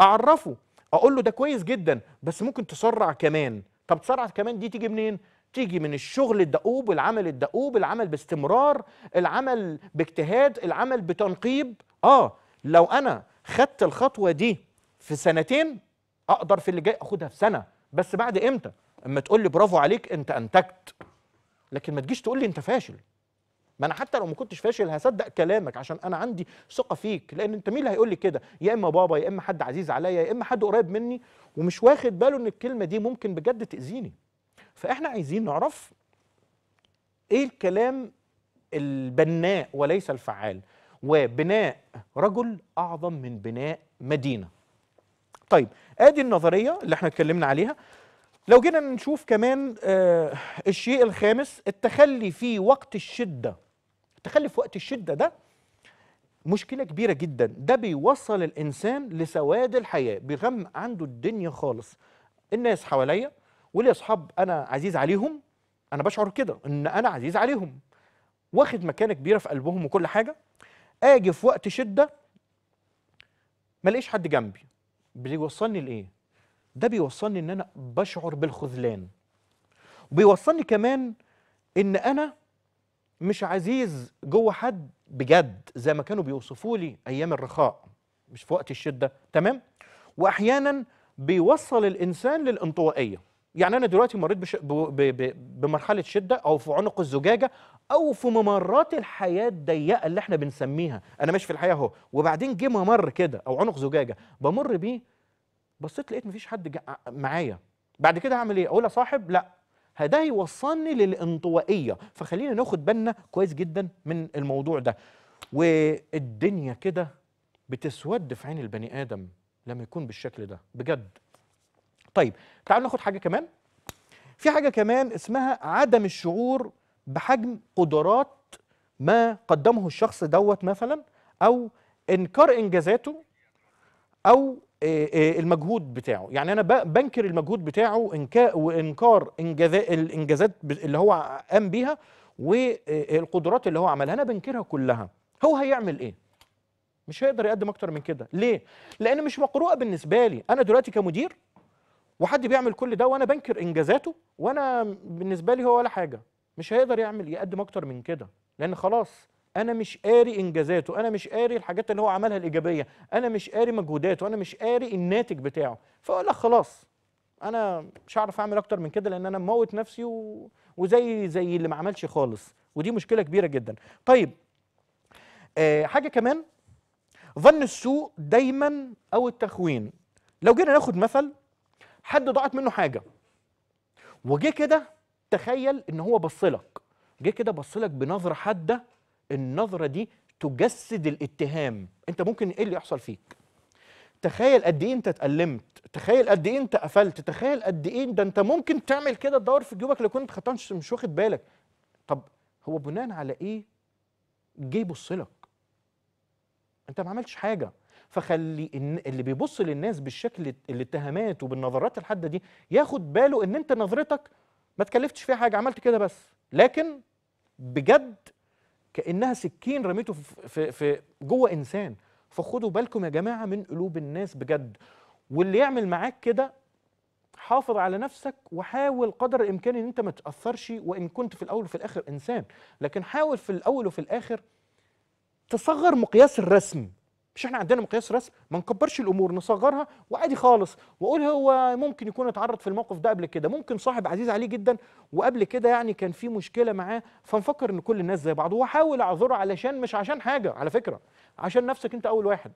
اعرفه اقول له ده كويس جدا بس ممكن تسرع كمان طب تسرع كمان دي تيجي منين تيجي من الشغل الدؤوب العمل الدؤوب العمل باستمرار العمل باجتهاد العمل بتنقيب اه لو انا خدت الخطوه دي في سنتين اقدر في اللي جاي اخدها في سنه بس بعد امتى اما تقول لي برافو عليك انت انتجت لكن ما تجيش تقول لي انت فاشل ما انا حتى لو ما كنتش فاشل هصدق كلامك عشان انا عندي ثقه فيك لان انت مين اللي هيقول لي كده يا اما بابا يا اما حد عزيز عليا يا اما حد قريب مني ومش واخد باله ان الكلمه دي ممكن بجد تاذيني فاحنا عايزين نعرف ايه الكلام البناء وليس الفعال وبناء رجل اعظم من بناء مدينه طيب ادي النظريه اللي احنا اتكلمنا عليها لو جينا نشوف كمان آه الشيء الخامس التخلي في وقت الشده التخلف وقت الشدة ده مشكلة كبيرة جدا ده بيوصل الإنسان لسواد الحياة بيغم عنده الدنيا خالص الناس حواليا ولي أصحاب أنا عزيز عليهم أنا بشعر كده إن أنا عزيز عليهم واخد مكانة كبيرة في قلبهم وكل حاجة أجي في وقت شدة ملاقيش حد جنبي بيوصلني لإيه؟ ده بيوصلني إن أنا بشعر بالخذلان وبيوصلني كمان إن أنا مش عزيز جوه حد بجد زي ما كانوا بيوصفوا لي ايام الرخاء مش في وقت الشده تمام واحيانا بيوصل الانسان للانطوائيه يعني انا دلوقتي مريت بش... ب... ب... بمرحله شده او في عنق الزجاجه او في ممرات الحياه الضيقه اللي احنا بنسميها انا ماشي في الحياه اهو وبعدين جه ممر كده او عنق زجاجه بمر بيه بصيت لقيت مفيش حد جا... معايا بعد كده هعمل ايه اقول يا صاحب لا هذا هيوصلني للانطوائيه فخلينا ناخد بالنا كويس جدا من الموضوع ده والدنيا كده بتسود في عين البني ادم لما يكون بالشكل ده بجد طيب تعالوا ناخد حاجه كمان في حاجه كمان اسمها عدم الشعور بحجم قدرات ما قدمه الشخص دوت مثلا او انكار انجازاته او آه، آه، المجهود بتاعه يعني انا بنكر المجهود بتاعه وانكار الانجازات اللي هو قام بيها والقدرات اللي هو عملها انا بنكرها كلها هو هيعمل ايه مش هيقدر يقدم اكتر من كده ليه لان مش مقروءه بالنسبه لي انا دلوقتي كمدير وحد بيعمل كل ده وانا بنكر انجازاته وانا بالنسبه لي هو ولا حاجه مش هيقدر يعمل يقدم اكتر من كده لان خلاص انا مش قاري انجازاته انا مش قاري الحاجات اللي هو عملها الايجابيه انا مش قاري مجهوداته انا مش قاري الناتج بتاعه فاقول لك خلاص انا مش هعرف اعمل اكتر من كده لان انا موت نفسي و... وزي زي اللي ما عملش خالص ودي مشكله كبيره جدا طيب آه حاجه كمان ظن السوء دايما او التخوين لو جينا ناخد مثل حد ضاعت منه حاجه وجه كده تخيل ان هو بصلك جه كده بصلك بنظره حاده النظرة دي تجسد الاتهام انت ممكن ايه اللي يحصل فيك تخيل قد ايه انت اتألمت تخيل قد ايه انت قفلت تخيل قد ايه ده انت ممكن تعمل كده تدور في جيوبك لو كنت خطانش مش واخد بالك طب هو بناء على ايه جه يبص لك انت ما عملتش حاجه فخلي اللي بيبص للناس بالشكل الاتهامات وبالنظرات الحاده دي ياخد باله ان انت نظرتك ما تكلفتش فيها حاجه عملت كده بس لكن بجد كانها سكين رميته في, في, في جوه انسان فخدوا بالكم يا جماعه من قلوب الناس بجد واللي يعمل معاك كده حافظ على نفسك وحاول قدر الامكان ان انت ما تاثرش وان كنت في الاول وفي الاخر انسان لكن حاول في الاول وفي الاخر تصغر مقياس الرسم مش احنا عندنا مقياس رسم ما نكبرش الامور نصغرها وعادي خالص واقول هو ممكن يكون اتعرض في الموقف ده قبل كده ممكن صاحب عزيز عليه جدا وقبل كده يعني كان في مشكله معاه فنفكر ان كل الناس زي بعض واحاول اعذره علشان مش عشان حاجه على فكره عشان نفسك انت اول واحد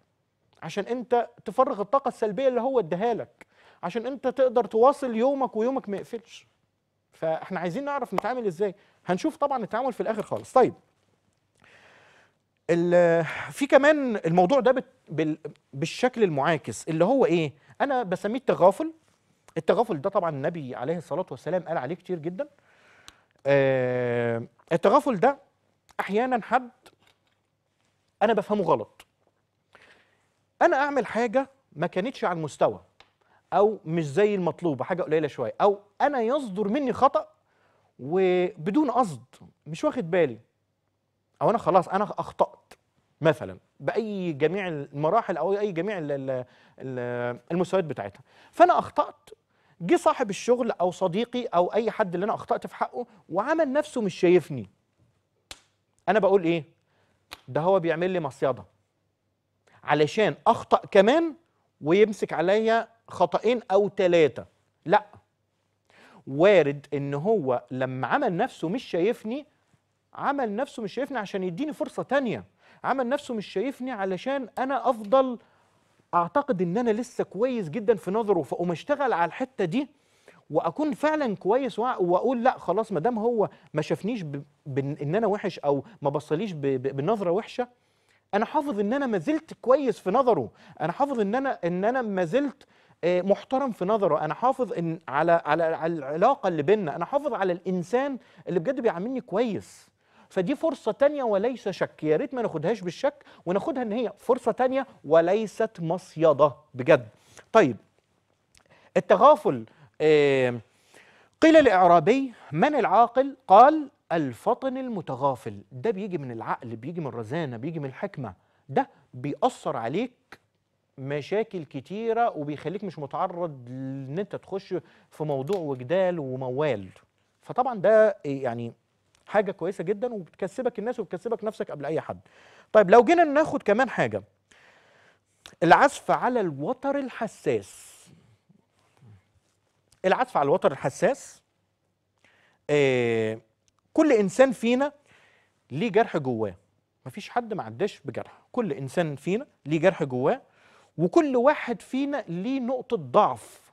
عشان انت تفرغ الطاقه السلبيه اللي هو اداها لك عشان انت تقدر تواصل يومك ويومك ما يقفلش فاحنا عايزين نعرف نتعامل ازاي هنشوف طبعا التعامل في الاخر خالص طيب في كمان الموضوع ده بالشكل المعاكس اللي هو ايه انا بسميه التغافل التغافل ده طبعا النبي عليه الصلاه والسلام قال عليه كتير جدا آه التغافل ده احيانا حد انا بفهمه غلط انا اعمل حاجه ما كانتش على المستوى او مش زي المطلوبه حاجه قليله شويه او انا يصدر مني خطا وبدون قصد مش واخد بالي او انا خلاص انا اخطات مثلا باي جميع المراحل او اي جميع المستويات بتاعتها فانا اخطات جه صاحب الشغل او صديقي او اي حد اللي انا اخطات في حقه وعمل نفسه مش شايفني انا بقول ايه ده هو بيعمل لي مصيده علشان اخطا كمان ويمسك عليا خطأين او ثلاثه لا وارد ان هو لما عمل نفسه مش شايفني عمل نفسه مش شايفني عشان يديني فرصه تانية عمل نفسه مش شايفني علشان انا افضل اعتقد ان انا لسه كويس جدا في نظره فاقوم اشتغل على الحته دي واكون فعلا كويس واقول لا خلاص ما دام هو ما شافنيش ان انا وحش او ما بصليش بنظره وحشه انا حافظ ان انا ما زلت كويس في نظره انا حافظ ان انا ان انا ما زلت آه، محترم في نظره انا حافظ إن على, على على العلاقه اللي بيننا انا حافظ على الانسان اللي بجد بيعاملني كويس فدي فرصه تانية وليس شك يا ريت ما ناخدهاش بالشك وناخدها ان هي فرصه تانية وليست مصيده بجد طيب التغافل آه، قيل الإعرابي من العاقل قال الفطن المتغافل ده بيجي من العقل بيجي من الرزانة بيجي من الحكمة ده بيأثر عليك مشاكل كتيرة وبيخليك مش متعرض ان انت تخش في موضوع وجدال وموال فطبعا ده يعني حاجه كويسه جدا وبتكسبك الناس وبتكسبك نفسك قبل اي حد طيب لو جينا ناخد كمان حاجه العزف على الوتر الحساس العزف على الوتر الحساس آه كل انسان فينا ليه جرح جواه مفيش حد ما عداش بجرح كل انسان فينا ليه جرح جواه وكل واحد فينا ليه نقطه ضعف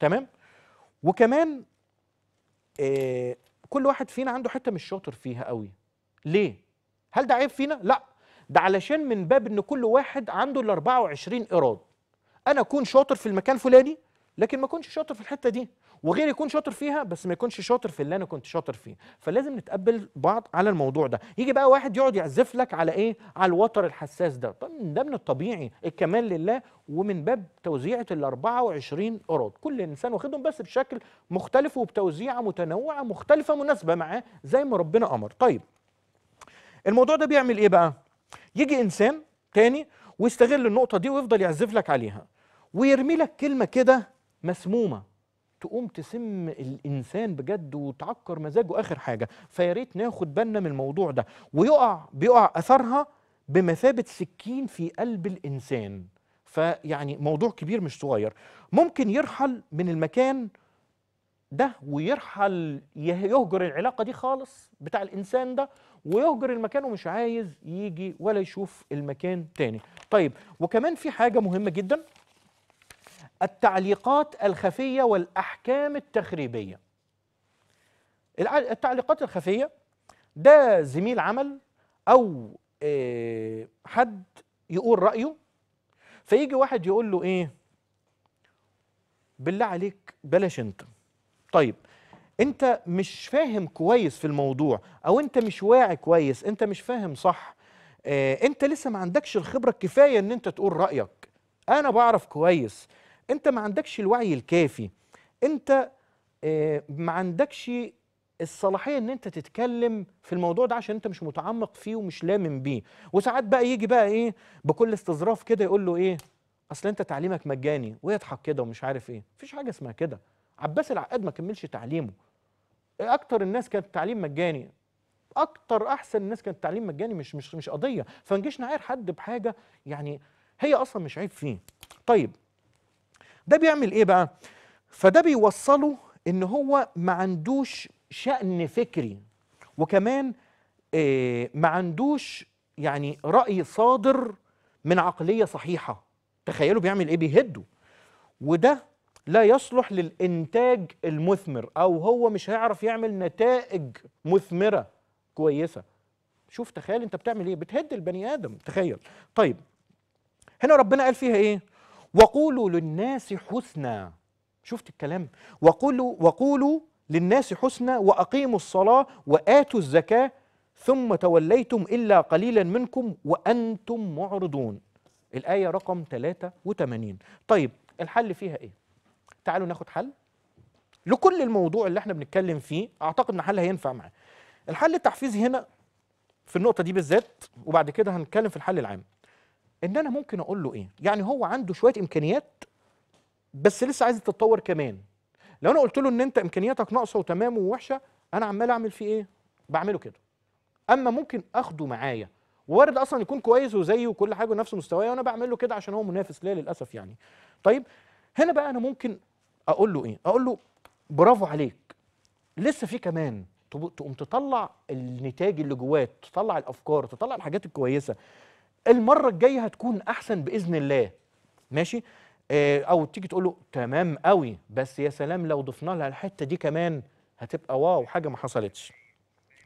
تمام وكمان آه كل واحد فينا عنده حته مش شاطر فيها قوي ليه هل ده عيب فينا لا ده علشان من باب ان كل واحد عنده ال 24 ايراد انا اكون شاطر في المكان الفلاني لكن ما اكونش شاطر في الحته دي وغير يكون شاطر فيها بس ما يكونش شاطر في اللي انا كنت شاطر فيه فلازم نتقبل بعض على الموضوع ده يجي بقى واحد يقعد يعزف لك على ايه على الوتر الحساس ده طب ده من الطبيعي الكمال لله ومن باب توزيعه ال 24 قرود كل انسان واخدهم بس بشكل مختلف وبتوزيعه متنوعه مختلفه مناسبه معاه زي ما ربنا امر طيب الموضوع ده بيعمل ايه بقى يجي انسان تاني ويستغل النقطه دي ويفضل يعزف لك عليها ويرمي لك كلمه كده مسمومه تقوم تسم الانسان بجد وتعكر مزاجه اخر حاجه فيا ريت ناخد بالنا من الموضوع ده ويقع بيقع اثرها بمثابه سكين في قلب الانسان فيعني موضوع كبير مش صغير ممكن يرحل من المكان ده ويرحل يهجر العلاقه دي خالص بتاع الانسان ده ويهجر المكان ومش عايز يجي ولا يشوف المكان تاني طيب وكمان في حاجه مهمه جدا التعليقات الخفية والأحكام التخريبية التعليقات الخفية ده زميل عمل أو آه، حد يقول رأيه فيجي واحد يقول له إيه بالله عليك بلاش أنت طيب أنت مش فاهم كويس في الموضوع أو أنت مش واعي كويس أنت مش فاهم صح آه، أنت لسه ما عندكش الخبرة الكفاية أن أنت تقول رأيك أنا بعرف كويس انت ما عندكش الوعي الكافي انت آه، ما عندكش الصلاحيه ان انت تتكلم في الموضوع ده عشان انت مش متعمق فيه ومش لامن بيه وساعات بقى يجي بقى ايه بكل استظراف كده يقول له ايه اصل انت تعليمك مجاني ويضحك كده ومش عارف ايه مفيش حاجه اسمها كده عباس العقاد ما كملش تعليمه اكتر الناس كانت تعليم مجاني اكتر احسن الناس كانت تعليم مجاني مش مش مش قضيه فنجيش نعير حد بحاجه يعني هي اصلا مش عيب فيه طيب ده بيعمل ايه بقى فده بيوصله ان هو ما عندوش شأن فكري وكمان آه، ما عندوش يعني رأي صادر من عقلية صحيحة تخيلوا بيعمل ايه بيهده وده لا يصلح للإنتاج المثمر أو هو مش هيعرف يعمل نتائج مثمرة كويسة شوف تخيل انت بتعمل ايه بتهد البني آدم تخيل طيب هنا ربنا قال فيها ايه وقولوا للناس حسنا شفت الكلام وقولوا وقولوا للناس حسنا واقيموا الصلاه واتوا الزكاه ثم توليتم الا قليلا منكم وانتم معرضون الايه رقم 83 طيب الحل فيها ايه تعالوا ناخد حل لكل الموضوع اللي احنا بنتكلم فيه اعتقد ان حل هينفع معاه الحل التحفيزي هنا في النقطه دي بالذات وبعد كده هنتكلم في الحل العام ان انا ممكن اقول له ايه يعني هو عنده شويه امكانيات بس لسه عايز تتطور كمان لو انا قلت له ان انت امكانياتك ناقصه وتمام ووحشه انا عمال اعمل فيه ايه بعمله كده اما ممكن اخده معايا وارد اصلا يكون كويس وزيه وكل حاجه ونفس مستواي وانا بعمل له كده عشان هو منافس ليا للاسف يعني طيب هنا بقى انا ممكن اقول له ايه اقول له برافو عليك لسه في كمان تقوم تطلع النتاج اللي جواه تطلع الافكار تطلع الحاجات الكويسه المره الجايه هتكون احسن باذن الله ماشي آه، او تيجي تقول له تمام قوي بس يا سلام لو ضفنا لها الحته دي كمان هتبقى واو حاجه ما حصلتش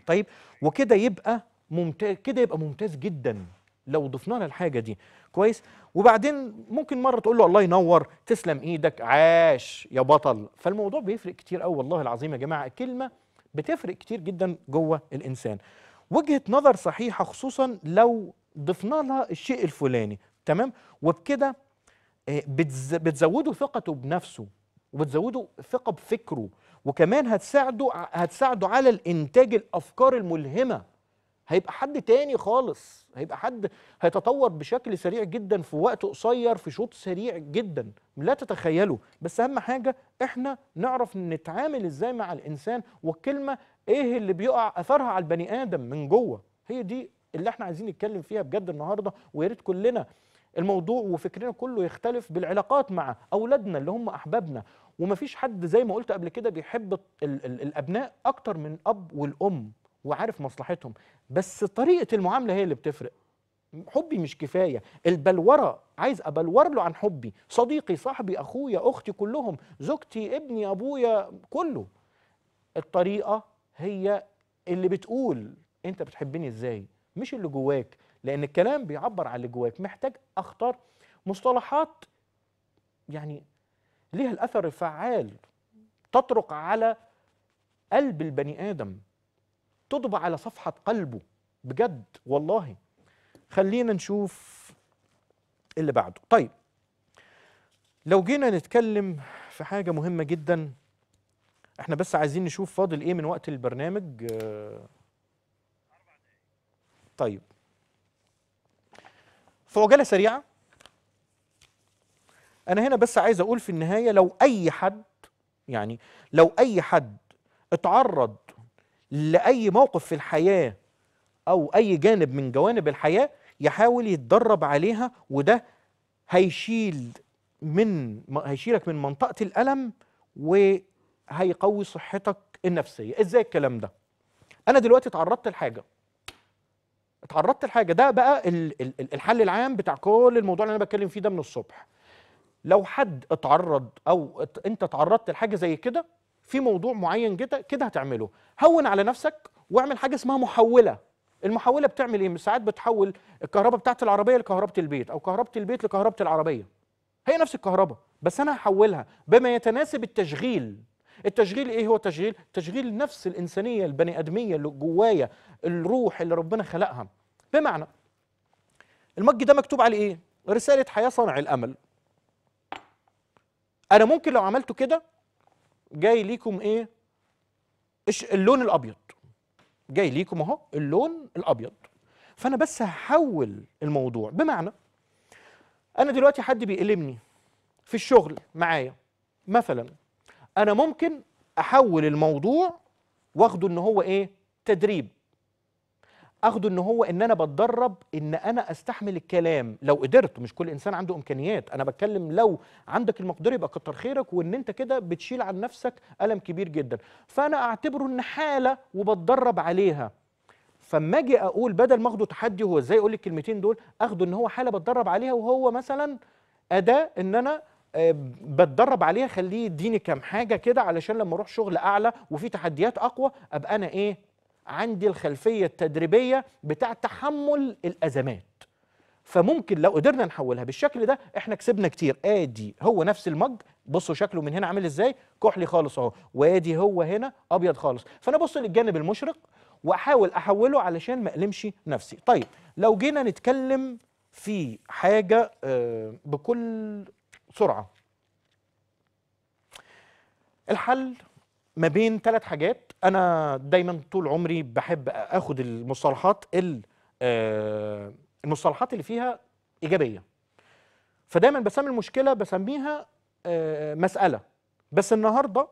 طيب وكده يبقى ممتاز كده يبقى ممتاز جدا لو ضفنا لها الحاجه دي كويس وبعدين ممكن مره تقول له الله ينور تسلم ايدك عاش يا بطل فالموضوع بيفرق كتير قوي والله العظيم يا جماعه كلمه بتفرق كتير جدا جوه الانسان وجهه نظر صحيحه خصوصا لو ضفنا لها الشيء الفلاني تمام وبكده آه، بتزوده ثقته بنفسه وبتزوده ثقه بفكره وكمان هتساعده هتساعده على الانتاج الافكار الملهمه هيبقى حد تاني خالص هيبقى حد هيتطور بشكل سريع جدا في وقت قصير في شوط سريع جدا لا تتخيله بس اهم حاجه احنا نعرف نتعامل ازاي مع الانسان والكلمه ايه اللي بيقع اثرها على البني ادم من جوه هي دي اللي احنا عايزين نتكلم فيها بجد النهارده ويا ريت كلنا الموضوع وفكرنا كله يختلف بالعلاقات مع اولادنا اللي هم احبابنا ومفيش حد زي ما قلت قبل كده بيحب الـ الـ الابناء اكتر من الاب والام وعارف مصلحتهم بس طريقه المعامله هي اللي بتفرق حبي مش كفايه البلوره عايز ابلور له عن حبي صديقي صاحبي اخويا اختي كلهم زوجتي ابني ابويا كله الطريقه هي اللي بتقول انت بتحبني ازاي مش اللي جواك لان الكلام بيعبر عن اللي جواك محتاج اختار مصطلحات يعني ليها الاثر الفعال تطرق على قلب البني ادم تطبع على صفحه قلبه بجد والله خلينا نشوف اللي بعده طيب لو جينا نتكلم في حاجه مهمه جدا احنا بس عايزين نشوف فاضل ايه من وقت البرنامج آه طيب في عجاله سريعه انا هنا بس عايز اقول في النهايه لو اي حد يعني لو اي حد اتعرض لاي موقف في الحياه او اي جانب من جوانب الحياه يحاول يتدرب عليها وده هيشيل من هيشيلك من منطقه الالم وهيقوي صحتك النفسيه ازاي الكلام ده انا دلوقتي اتعرضت لحاجه اتعرضت لحاجه ده بقى الحل العام بتاع كل الموضوع اللي انا بتكلم فيه ده من الصبح لو حد اتعرض او انت اتعرضت لحاجه زي كده في موضوع معين كده كده هتعمله هون على نفسك واعمل حاجه اسمها محوله المحوله بتعمل ايه ساعات بتحول الكهرباء بتاعه العربيه لكهرباء البيت او كهرباء البيت لكهرباء العربيه هي نفس الكهرباء بس انا هحولها بما يتناسب التشغيل التشغيل ايه هو تشغيل تشغيل نفس الانسانيه البني ادميه اللي جوايا الروح اللي ربنا خلقها بمعنى المج ده مكتوب عليه ايه رساله حياه صانع الامل انا ممكن لو عملته كده جاي ليكم ايه اللون الابيض جاي ليكم اهو اللون الابيض فانا بس هحول الموضوع بمعنى انا دلوقتي حد بيألمني في الشغل معايا مثلا انا ممكن احول الموضوع واخده ان هو ايه تدريب اخده ان هو ان انا بتدرب ان انا استحمل الكلام لو قدرت مش كل انسان عنده امكانيات انا بتكلم لو عندك المقدره يبقى كتر خيرك وان انت كده بتشيل عن نفسك الم كبير جدا فانا اعتبره ان حاله وبتدرب عليها فما اجي اقول بدل ما اخده تحدي هو ازاي يقول لي الكلمتين دول اخده ان هو حاله بتدرب عليها وهو مثلا اداه ان انا آه، بتدرب عليها خليه يديني كام حاجه كده علشان لما اروح شغل اعلى وفي تحديات اقوى ابقى انا ايه عندي الخلفيه التدريبيه بتاع تحمل الازمات فممكن لو قدرنا نحولها بالشكل ده احنا كسبنا كتير ادي هو نفس المج بصوا شكله من هنا عامل ازاي كحلي خالص اهو وادي هو هنا ابيض خالص فانا ابص للجانب المشرق واحاول احوله علشان ما المش نفسي طيب لو جينا نتكلم في حاجه آه، بكل سرعه الحل ما بين ثلاث حاجات انا دايما طول عمري بحب اخد المصطلحات آه، المصطلحات اللي فيها ايجابيه فدايما بسمي المشكله بسميها آه، مساله بس النهارده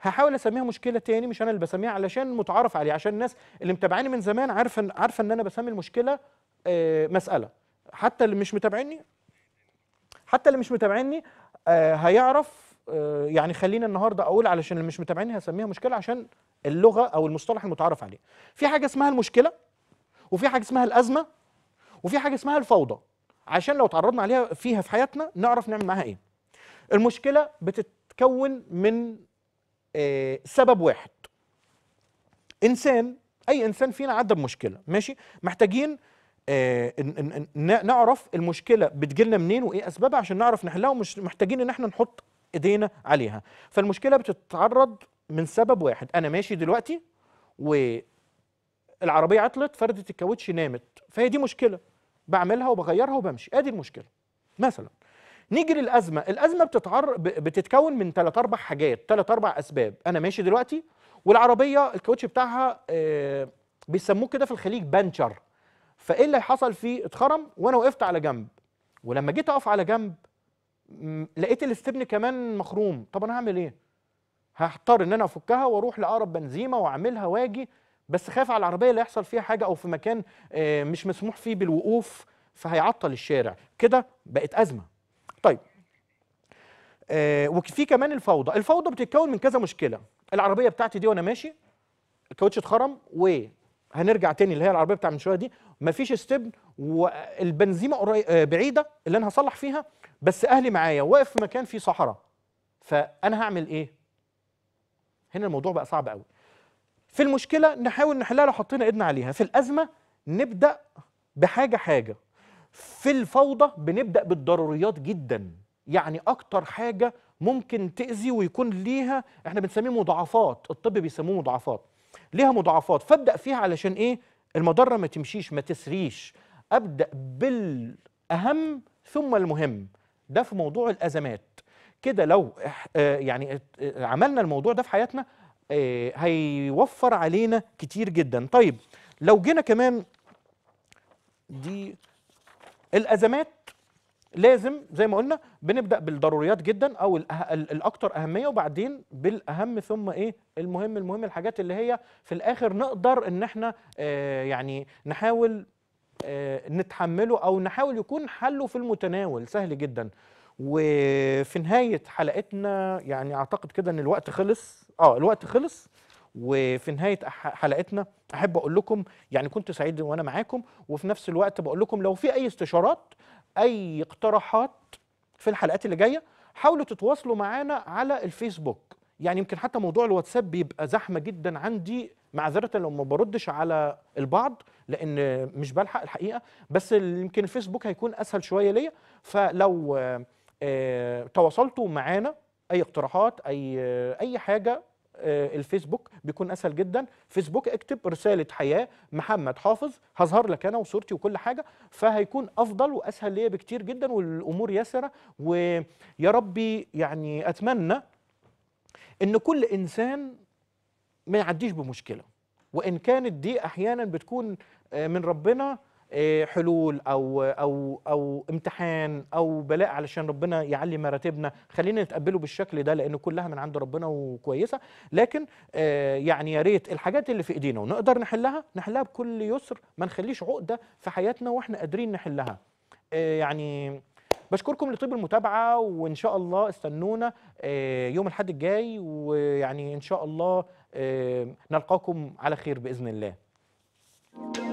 هحاول اسميها مشكله تاني مش انا اللي بسميها علشان متعارف عليه عشان الناس اللي متابعاني من زمان عارفه عارفه ان انا بسمي المشكله آه، مساله حتى اللي مش متابعيني حتى اللي مش متابعيني آه، هيعرف آه، يعني خلينا النهارده اقول علشان اللي مش متابعيني هسميها مشكله عشان اللغه او المصطلح المتعارف عليه في حاجه اسمها المشكله وفي حاجه اسمها الازمه وفي حاجه اسمها الفوضى عشان لو تعرضنا عليها فيها في حياتنا نعرف نعمل معاها ايه المشكله بتتكون من آه، سبب واحد انسان اي انسان فينا عدى بمشكله ماشي محتاجين آه، نعرف المشكله بتجيلنا منين وايه اسبابها عشان نعرف نحلها ومش محتاجين ان احنا نحط ايدينا عليها فالمشكله بتتعرض من سبب واحد انا ماشي دلوقتي والعربيه عطلت فرده الكاوتش نامت فهي دي مشكله بعملها وبغيرها وبمشي ادي المشكله مثلا نيجي للازمه الازمه بتتعر بتتكون من ثلاث اربع حاجات ثلاث اربع اسباب انا ماشي دلوقتي والعربيه الكاوتش بتاعها آه، بيسموه كده في الخليج بنشر فايه اللي حصل فيه اتخرم وانا وقفت على جنب ولما جيت اقف على جنب لقيت الاستبن كمان مخروم طب انا هعمل ايه هضطر ان انا افكها واروح لاقرب بنزيمه واعملها واجي بس خايف على العربيه اللي يحصل فيها حاجه او في مكان آه، مش مسموح فيه بالوقوف فهيعطل الشارع كده بقت ازمه طيب آه، وفي كمان الفوضى الفوضى بتتكون من كذا مشكله العربيه بتاعتي دي وانا ماشي الكاوتش اتخرم هنرجع تاني اللي هي العربيه بتاع من شويه دي مفيش ستبن والبنزيمه قريب آه، بعيده اللي انا هصلح فيها بس اهلي معايا واقف في مكان فيه صحراء فانا هعمل ايه هنا الموضوع بقى صعب قوي في المشكله نحاول نحلها لو حطينا ايدنا عليها في الازمه نبدا بحاجه حاجه في الفوضى بنبدا بالضروريات جدا يعني اكتر حاجه ممكن تاذي ويكون ليها احنا بنسميه مضاعفات الطب بيسموه مضاعفات ليها مضاعفات فابدا فيها علشان ايه المضره ما تمشيش ما تسريش ابدا بالاهم ثم المهم ده في موضوع الازمات كده لو آه، يعني عملنا الموضوع ده في حياتنا آه، هيوفر علينا كتير جدا طيب لو جينا كمان دي الازمات لازم زي ما قلنا بنبدا بالضروريات جدا او الاكثر اهميه وبعدين بالاهم ثم ايه المهم المهم الحاجات اللي هي في الاخر نقدر ان احنا آه، يعني نحاول آه، نتحمله او نحاول يكون حله في المتناول سهل جدا وفي نهايه حلقتنا يعني اعتقد كده ان الوقت خلص اه الوقت خلص وفي نهاية حلقتنا أحب أقول لكم يعني كنت سعيد وأنا معاكم وفي نفس الوقت بقول لكم لو في أي استشارات اي اقتراحات في الحلقات اللي جايه حاولوا تتواصلوا معانا على الفيسبوك يعني يمكن حتى موضوع الواتساب بيبقى زحمه جدا عندي معذره لو ما بردش على البعض لان مش بلحق الحقيقه بس يمكن الفيسبوك هيكون اسهل شويه ليا فلو آه، تواصلتوا معانا اي اقتراحات اي آه، اي حاجه آه، الفيسبوك بيكون اسهل جدا فيسبوك اكتب رساله حياه محمد حافظ هظهر لك انا وصورتي وكل حاجه فهيكون افضل واسهل ليا بكتير جدا والامور يسره ويا ربي يعني اتمنى ان كل انسان ما يعديش بمشكله وان كانت دي احيانا بتكون آه، من ربنا إيه، حلول او او او امتحان او بلاء علشان ربنا يعلي مراتبنا خلينا نتقبله بالشكل ده لان كلها من عند ربنا وكويسه لكن آه، يعني يا ريت الحاجات اللي في ايدينا ونقدر نحلها نحلها بكل يسر ما نخليش عقده في حياتنا واحنا قادرين نحلها آه، يعني بشكركم لطيب المتابعه وان شاء الله استنونا آه، يوم الاحد الجاي ويعني ان شاء الله نلقاكم على خير باذن الله thank you